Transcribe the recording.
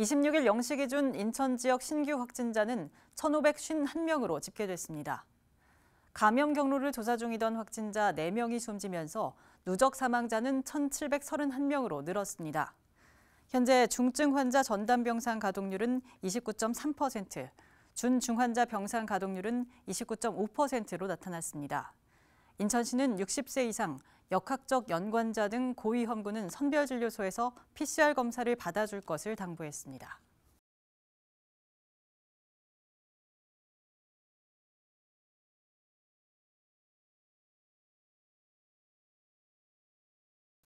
26일 0시 기준 인천 지역 신규 확진자는 1,551명으로 집계됐습니다. 감염 경로를 조사 중이던 확진자 4명이 숨지면서 누적 사망자는 1,731명으로 늘었습니다. 현재 중증 환자 전담 병상 가동률은 29.3%, 준중환자 병상 가동률은 29.5%로 나타났습니다. 인천시는 60세 이상 역학적 연관자 등 고위 험군은 선별진료소에서 PCR 검사를 받아줄 것을 당부했습니다.